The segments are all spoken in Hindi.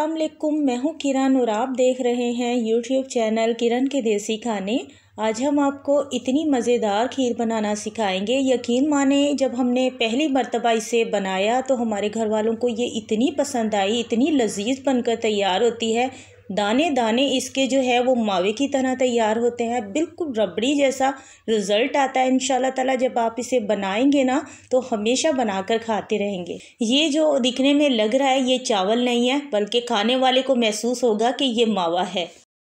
अल्लाम मैं हूँ किरण और आप देख रहे हैं यूट्यूब चैनल किरण के देसी खाने आज हम आपको इतनी मज़ेदार खीर बनाना सिखाएंगे यकीन माने जब हमने पहली मरतबा इसे बनाया तो हमारे घर वालों को ये इतनी पसंद आई इतनी लजीज बनकर तैयार होती है दाने दाने इसके जो है वो मावे की तरह तैयार होते हैं बिल्कुल रबड़ी जैसा रिज़ल्ट आता है इन ताला जब आप इसे बनाएंगे ना तो हमेशा बनाकर खाते रहेंगे ये जो दिखने में लग रहा है ये चावल नहीं है बल्कि खाने वाले को महसूस होगा कि ये मावा है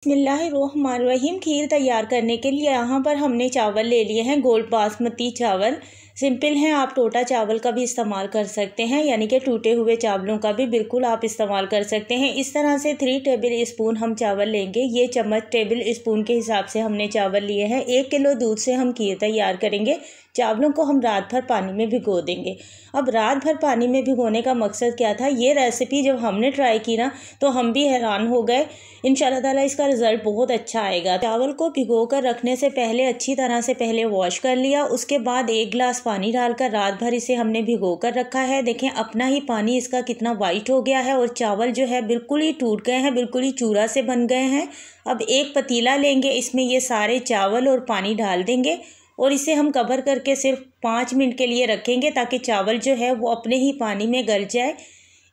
बसमिल्लाम खीर तैयार करने के लिए यहाँ पर हमने चावल ले लिए हैं गोल्ड बासमती चावल सिंपल हैं आप टोटा चावल का भी इस्तेमाल कर सकते हैं यानी कि टूटे हुए चावलों का भी बिल्कुल आप इस्तेमाल कर सकते हैं इस तरह से थ्री टेबल स्पून हम चावल लेंगे ये चम्मच टेबल स्पून के हिसाब से हमने चावल लिए हैं एक किलो दूध से हम खीर तैयार करेंगे चावलों को हम रात भर पानी में भिगो देंगे अब रात भर पानी में भिगोने का मकसद क्या था ये रेसिपी जब हमने ट्राई की ना तो हम भी हैरान हो गए इन ताला इसका रिज़ल्ट बहुत अच्छा आएगा चावल को भिगो कर रखने से पहले अच्छी तरह से पहले वॉश कर लिया उसके बाद एक गिलास पानी डालकर रात भर इसे हमने भिगो कर रखा है देखें अपना ही पानी इसका कितना वाइट हो गया है और चावल जो है बिल्कुल ही टूट गए हैं बिल्कुल ही चूरा से बन गए हैं अब एक पतीला लेंगे इसमें ये सारे चावल और पानी डाल देंगे और इसे हम कवर करके सिर्फ पाँच मिनट के लिए रखेंगे ताकि चावल जो है वो अपने ही पानी में गल जाए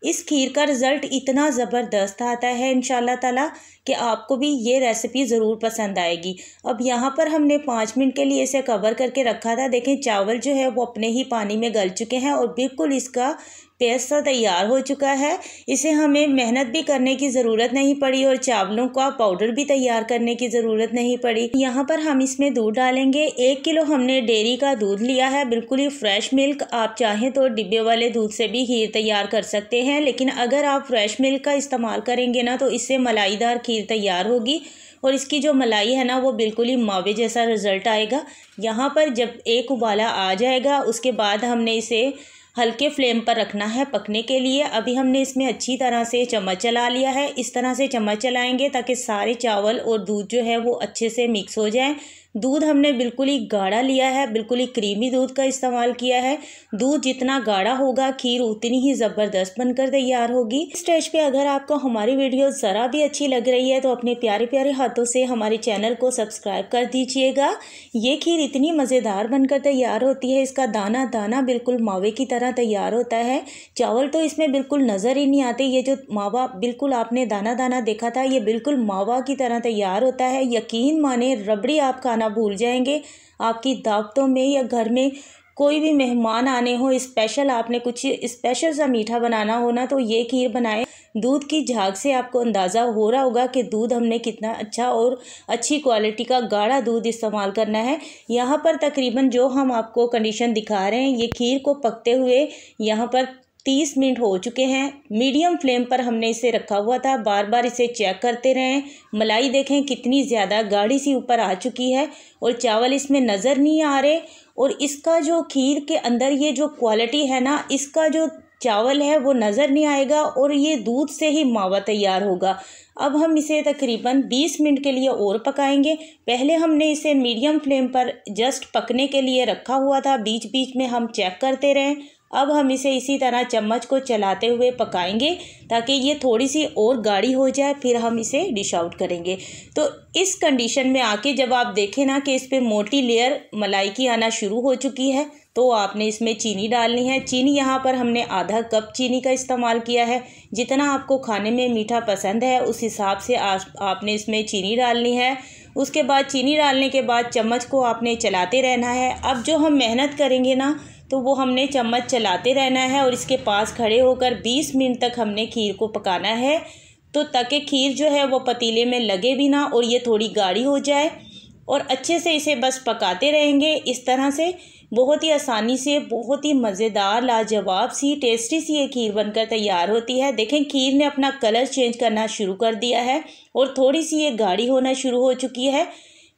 इस खीर का रिज़ल्ट इतना ज़बरदस्त आता है इन ताला कि आपको भी ये रेसिपी ज़रूर पसंद आएगी अब यहाँ पर हमने पाँच मिनट के लिए इसे कवर करके रखा था देखें चावल जो है वो अपने ही पानी में गल चुके हैं और बिल्कुल इसका पेस्ता तैयार हो चुका है इसे हमें मेहनत भी करने की ज़रूरत नहीं पड़ी और चावलों का पाउडर भी तैयार करने की ज़रूरत नहीं पड़ी यहाँ पर हम इसमें दूध डालेंगे एक किलो हमने डेयरी का दूध लिया है बिल्कुल ही फ्रेश मिल्क आप चाहें तो डिब्बे वाले दूध से भी खीर तैयार कर सकते हैं लेकिन अगर आप फ्रेश मिल्क का इस्तेमाल करेंगे ना तो इससे मलाईदार खीर तैयार होगी और इसकी जो मलाई है ना वो बिल्कुल ही मावे जैसा रिज़ल्ट आएगा यहाँ पर जब एक उबाला आ जाएगा उसके बाद हमने इसे हल्के फ्लेम पर रखना है पकने के लिए अभी हमने इसमें अच्छी तरह से चम्मच चला लिया है इस तरह से चम्मच चलाएंगे ताकि सारे चावल और दूध जो है वो अच्छे से मिक्स हो जाए दूध हमने बिल्कुल ही गाढ़ा लिया है बिल्कुल ही क्रीमी दूध का इस्तेमाल किया है दूध जितना गाढ़ा होगा खीर उतनी ही ज़बरदस्त बनकर तैयार होगी स्टेज पे अगर आपको हमारी वीडियो ज़रा भी अच्छी लग रही है तो अपने प्यारे प्यारे हाथों से हमारे चैनल को सब्सक्राइब कर दीजिएगा ये खीर इतनी मज़ेदार बनकर तैयार होती है इसका दाना दाना बिल्कुल मावे की तरह तैयार होता है चावल तो इसमें बिल्कुल नज़र ही नहीं आते ये जो मावा बिल्कुल आपने दाना दाना देखा था ये बिल्कुल मावा की तरह तैयार होता है यकीन माने रबड़ी आप खाना खाना भूल जाएंगे आपकी दावतों में या घर में कोई भी मेहमान आने हो स्पेशल आपने कुछ स्पेशल सा मीठा बनाना हो ना तो ये खीर बनाएं दूध की झाग से आपको अंदाज़ा हो रहा होगा कि दूध हमने कितना अच्छा और अच्छी क्वालिटी का गाढ़ा दूध इस्तेमाल करना है यहाँ पर तकरीबन जो हम आपको कंडीशन दिखा रहे हैं ये खीर को पकते हुए यहाँ पर तीस मिनट हो चुके हैं मीडियम फ्लेम पर हमने इसे रखा हुआ था बार बार इसे चेक करते रहें मलाई देखें कितनी ज़्यादा गाढ़ी सी ऊपर आ चुकी है और चावल इसमें नज़र नहीं आ रहे और इसका जो खीर के अंदर ये जो क्वालिटी है ना इसका जो चावल है वो नज़र नहीं आएगा और ये दूध से ही मावा तैयार होगा अब हम इसे तकरीबन 20 मिनट के लिए और पकाएंगे पहले हमने इसे मीडियम फ्लेम पर जस्ट पकने के लिए रखा हुआ था बीच बीच में हम चेक करते रहें अब हम इसे इसी तरह चम्मच को चलाते हुए पकाएंगे ताकि ये थोड़ी सी और गाढ़ी हो जाए फिर हम इसे डिश आउट करेंगे तो इस कंडीशन में आके जब आप देखें ना कि इस पर मोटी लेयर मलाई की आना शुरू हो चुकी है तो आपने इसमें चीनी डालनी है चीनी यहाँ पर हमने आधा कप चीनी का इस्तेमाल किया है जितना आपको खाने में मीठा पसंद है उस हिसाब से आपने इसमें चीनी डालनी है उसके बाद चीनी डालने के बाद चम्मच को आपने चलाते रहना है अब जो हम मेहनत करेंगे ना तो वो हमने चम्मच चलाते रहना है और इसके पास खड़े होकर बीस मिनट तक हमने खीर को पकाना है तो ताकि खीर जो है वो पतीले में लगे भी ना और ये थोड़ी गाढ़ी हो जाए और अच्छे से इसे बस पकाते रहेंगे इस तरह से बहुत ही आसानी से बहुत ही मज़ेदार लाजवाब सी टेस्टी सी ये खीर बनकर तैयार होती है देखें खीर ने अपना कलर चेंज करना शुरू कर दिया है और थोड़ी सी ये गाढ़ी होना शुरू हो चुकी है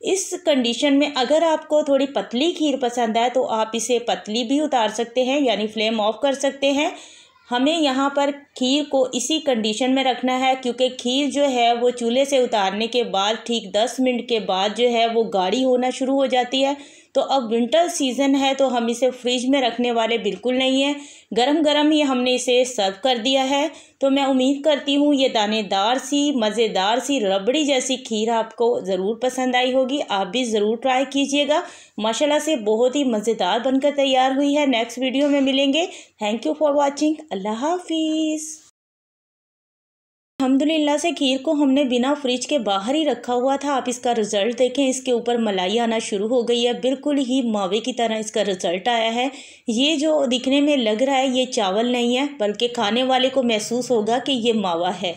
इस कंडीशन में अगर आपको थोड़ी पतली खीर पसंद आए तो आप इसे पतली भी उतार सकते हैं यानी फ्लेम ऑफ कर सकते हैं हमें यहाँ पर खीर को इसी कंडीशन में रखना है क्योंकि खीर जो है वो चूल्हे से उतारने के बाद ठीक दस मिनट के बाद जो है वो गाढ़ी होना शुरू हो जाती है तो अब विंटर सीज़न है तो हम इसे फ्रिज में रखने वाले बिल्कुल नहीं है गरम गरम ही हमने इसे सर्व कर दिया है तो मैं उम्मीद करती हूँ ये दानेदार सी मज़ेदार सी रबड़ी जैसी खीर आपको ज़रूर पसंद आई होगी आप भी ज़रूर ट्राई कीजिएगा माशाल्लाह से बहुत ही मज़ेदार बनकर तैयार हुई है नेक्स्ट वीडियो में मिलेंगे थैंक यू फॉर वॉचिंग अल्लाह हाफिज़ अलहमदिल्ला से खीर को हमने बिना फ्रिज के बाहर ही रखा हुआ था आप इसका रिज़ल्ट देखें इसके ऊपर मलाई आना शुरू हो गई है बिल्कुल ही मावे की तरह इसका रिज़ल्ट आया है ये जो दिखने में लग रहा है ये चावल नहीं है बल्कि खाने वाले को महसूस होगा कि ये मावा है